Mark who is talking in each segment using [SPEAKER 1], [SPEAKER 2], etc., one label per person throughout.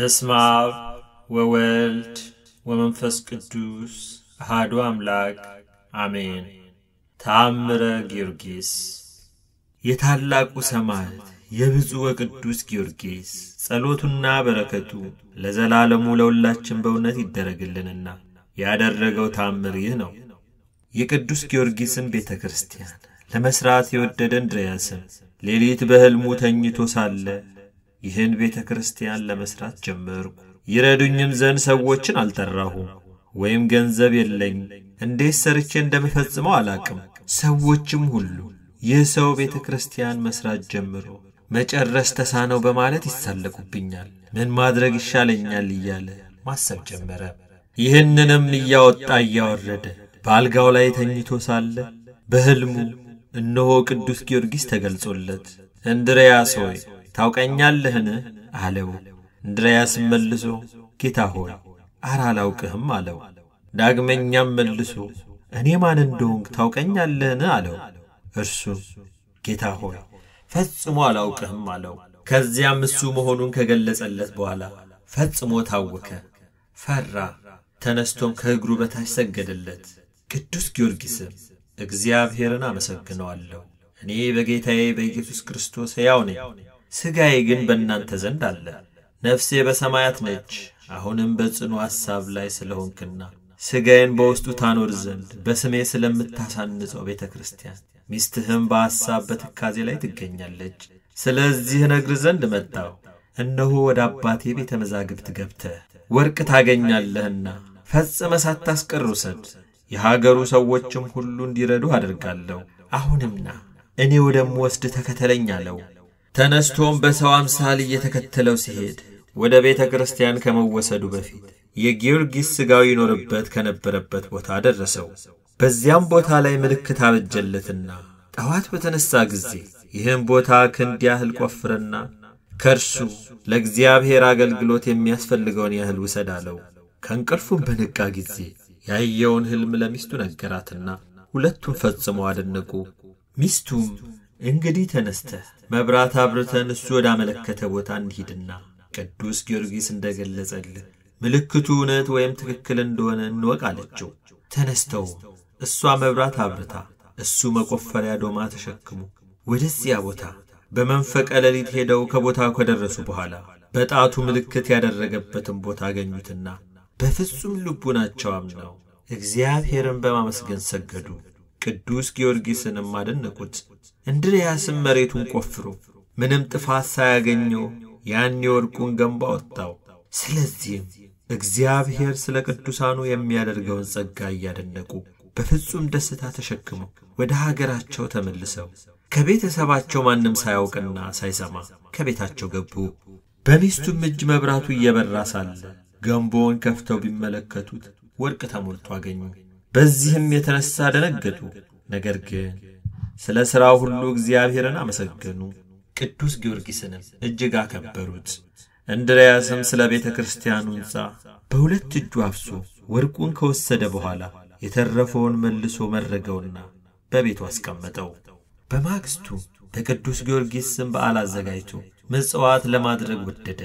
[SPEAKER 1] በስመ አብ ወወልድ ወመንፈስ ቅዱስ አሃዱ አምላክ አሜን። ተአምረ ጊዮርጊስ የታላቁ ሰማዕት የብፁዕ ወቅዱስ ጊዮርጊስ ጸሎቱና በረከቱ ለዘላለሙ ለሁላችን በእውነት ይደረግልንና ያደረገው ታምር ይህ ነው። የቅዱስ ጊዮርጊስን ቤተ ክርስቲያን ለመሥራት የወደደ እንድርያስም ሌሊት በሕልሙ ተኝቶ ሳለ ይህን ቤተ ክርስቲያን ለመሥራት ጀመርኩ። ይረዱኝም ዘንድ ሰዎችን አልጠራሁም፣ ወይም ገንዘብ የለኝ። እንዴት ሰርቼ እንደምፈጽመው አላቅም። ሰዎችም ሁሉ ይህ ሰው ቤተ ክርስቲያን መሥራት ጀምሮ መጨረስ ተሳነው በማለት ይሳለቁብኛል፣ ምን ማድረግ ይሻለኛል እያለ ማሰብ ጀመረ። ይህንንም እያወጣ እያወረደ በአልጋው ላይ ተኝቶ ሳለ በሕልሙ እነሆ ቅዱስ ጊዮርጊስ ተገልጾለት እንድርያስ ሆይ ታውቀኛለህን? አለው። እንድርያስም መልሶ ጌታ ሆይ አረ አላውቅህም አለው። ዳግመኛም መልሶ እኔ ማን እንደሆንክ ታውቀኛለህን? አለው። እርሱም ጌታ ሆይ ፈጽሞ አላውቅህም አለው። ከዚያም እሱ መሆኑን ከገለጸለት በኋላ ፈጽሞ ታወከ፣ ፈራ። ተነስቶም ከእግሩ በታች ሰገደለት። ቅዱስ ጊዮርጊስም እግዚአብሔርን አመሰግነዋለሁ፣ እኔ በጌታዬ በኢየሱስ ክርስቶስ ሕያው ነኝ ሥጋዬ ግን በእናንተ ዘንድ አለ። ነፍሴ በሰማያት ነች። አሁንም በጽኑ ሐሳብ ላይ ስለ ሆንክና ሥጋዬን በውስጡ ታኖር ዘንድ በስሜ ስለምታሳንጸው ቤተ ክርስቲያን ሚስትህም በሐሳብ በትካዜ ላይ ትገኛለች። ስለዚህ ነግር ዘንድ መጣው። እነሆ ወደ አባቴ ቤተ መዛግብት ገብተህ ወርቅ ታገኛለህና ፈጽመ ሳታስቀር ውሰድ። የሀገሩ ሰዎችም ሁሉ እንዲረዱ አድርጋለሁ። አሁንም ና እኔ ወደምወስድ ተከተለኝ አለው። ተነስቶም በሰው አምሳል እየተከተለው ሲሄድ ወደ ቤተ ክርስቲያን ከመወሰዱ በፊት የጊዮርጊስ ሥጋው ይኖርበት ከነበረበት ቦታ ደረሰው። በዚያም ቦታ ላይ ምልክት አበጀለትና ጠዋት በተነሣ ጊዜ ይህም ቦታ ክንድ ያህል ቆፍርና ከእርሱ ለእግዚአብሔር አገልግሎት የሚያስፈልገውን ያህል ውሰድ አለው። ከእንቅልፉም በነቃ ጊዜ ያየውን ሕልም ለሚስቱ ነገራትና ሁለቱም ፈጽመው አደነቁ። ሚስቱም እንግዲህ ተነስተህ መብራት አብርተን እሱ ወዳመለከተ ቦታ እንሂድና ቅዱስ ጊዮርጊስ እንደገለጸልህ ምልክቱ እውነት ወይም ትክክል እንደሆነ እንወቅ አለችው። ተነስተው እሷ መብራት አብርታ እሱ መቆፈሪያ ዶማ ተሸክሙ ወደዚያ ቦታ በመንፈቀ ሌሊት ሄደው ከቦታው ከደረሱ በኋላ በጣቱ ምልክት ያደረገበትን ቦታ አገኙትና በፍጹም ልቡናቸው አምነው እግዚአብሔርን በማመስገን ሰገዱ። ቅዱስ ጊዮርጊስንም አደነቁት። እንድርያስም መሬቱን ቆፍሮ ምንም ጥፋት ሳያገኘው ያን የወርቁን ገንባ ወጣው። ስለዚህም እግዚአብሔር ስለ ቅዱሳኑ የሚያደርገውን ጸጋ እያደነቁ በፍጹም ደስታ ተሸክመው ወደ ሀገራቸው ተመልሰው ከቤተሰባቸው ማንም ሳያውቅና ሳይሰማ ከቤታቸው ገቡ። በሚስቱም እጅ መብራቱ እየበራ ሳለ ገንቦውን ከፍተው ቢመለከቱት ወርቅ ተሞልቶ አገኙ። በዚህም የተነሳ ደነገጡ። ነገር ግን ስለ ሥራው ሁሉ እግዚአብሔርን አመሰገኑ፣ ቅዱስ ጊዮርጊስንም እጅግ አከበሩት። እንድርያስም ስለ ቤተ ክርስቲያኑ ሕንፃ በሁለት እጁ አፍሶ ወርቁን ከወሰደ በኋላ የተረፈውን መልሶ መረገውና በቤቱ አስቀመጠው። በማግስቱ በቅዱስ ጊዮርጊስ ስም በዓል አዘጋጅቶ ምጽዋት ለማድረግ ወደደ።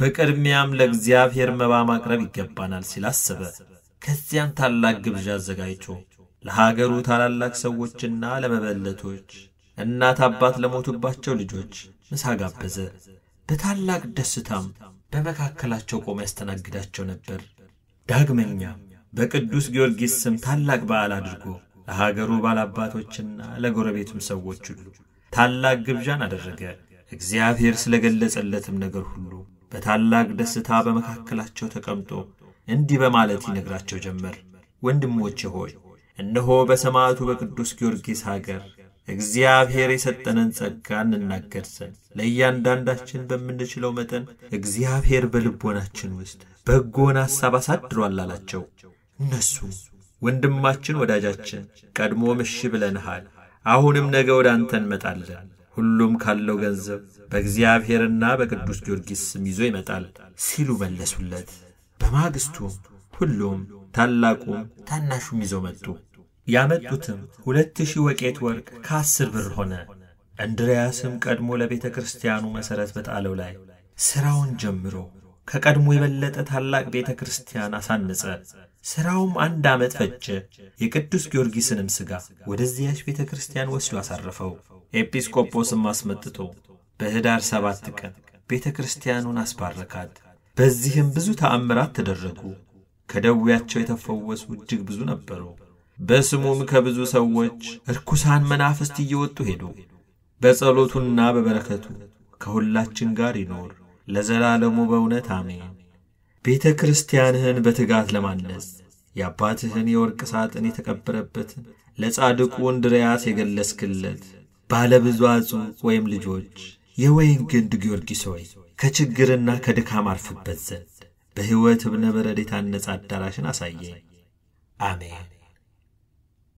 [SPEAKER 1] በቅድሚያም ለእግዚአብሔር መባ ማቅረብ ይገባናል ሲል አሰበ። ከዚያም ታላቅ ግብዣ አዘጋጅቶ ለሀገሩ ታላላቅ ሰዎችና ለመበለቶች እናት አባት ለሞቱባቸው ልጆች ምሳ ጋበዘ። በታላቅ ደስታም በመካከላቸው ቆመ ያስተናግዳቸው ነበር። ዳግመኛ በቅዱስ ጊዮርጊስ ስም ታላቅ በዓል አድርጎ ለሀገሩ ባላባቶችና ለጎረቤቱም ሰዎች ሁሉ ታላቅ ግብዣን አደረገ። እግዚአብሔር ስለገለጸለትም ነገር ሁሉ በታላቅ ደስታ በመካከላቸው ተቀምጦ እንዲህ በማለት ይነግራቸው ጀመር። ወንድሞቼ ሆይ እነሆ በሰማዕቱ በቅዱስ ጊዮርጊስ ሀገር እግዚአብሔር የሰጠንን ጸጋ እንናገር ዘንድ ለእያንዳንዳችን በምንችለው መጠን እግዚአብሔር በልቦናችን ውስጥ በጎን ሐሳብ አሳድሯል አላቸው። እነሱ ወንድማችን ወዳጃችን፣ ቀድሞ ምሽ ብለንሃል፣ አሁንም ነገ ወደ አንተ እንመጣለን። ሁሉም ካለው ገንዘብ በእግዚአብሔርና በቅዱስ ጊዮርጊስ ስም ይዞ ይመጣል ሲሉ መለሱለት። በማግስቱ ሁሉም ታላቁም ታናሹም ይዘው መጡ። ያመጡትም ሁለት ሺህ ወቄት ወርቅ ከአስር ብር ሆነ። እንድርያስም ቀድሞ ለቤተ ክርስቲያኑ መሠረት በጣለው ላይ ሥራውን ጀምሮ ከቀድሞ የበለጠ ታላቅ ቤተ ክርስቲያን አሳነጸ። ሥራውም አንድ ዓመት ፈጀ። የቅዱስ ጊዮርጊስንም ሥጋ ወደዚያች ቤተ ክርስቲያን ወስዶ አሳረፈው። ኤጲስቆጶስም አስመጥቶ በኅዳር ሰባት ቀን ቤተ ክርስቲያኑን አስባረካት። በዚህም ብዙ ተአምራት ተደረጉ። ከደዌያቸው የተፈወሱ እጅግ ብዙ ነበሩ። በስሙም ከብዙ ሰዎች እርኩሳን መናፍስት እየወጡ ሄዱ። በጸሎቱና በበረከቱ ከሁላችን ጋር ይኖር ለዘላለሙ በእውነት አሜን። ቤተ ክርስቲያንህን በትጋት ለማነጽ የአባትህን የወርቅ ሳጥን የተቀበረበትን ለጻድቁ እንድርያስ የገለስክለት ባለብዙ አጽ ወይም ልጆች የወይን ግንድ ጊዮርጊስ ሆይ ከችግርና ከድካም አርፍበት ዘንድ በሕይወት እብነ በረድ የታነጸ አዳራሽን አሳየኝ። አሜን።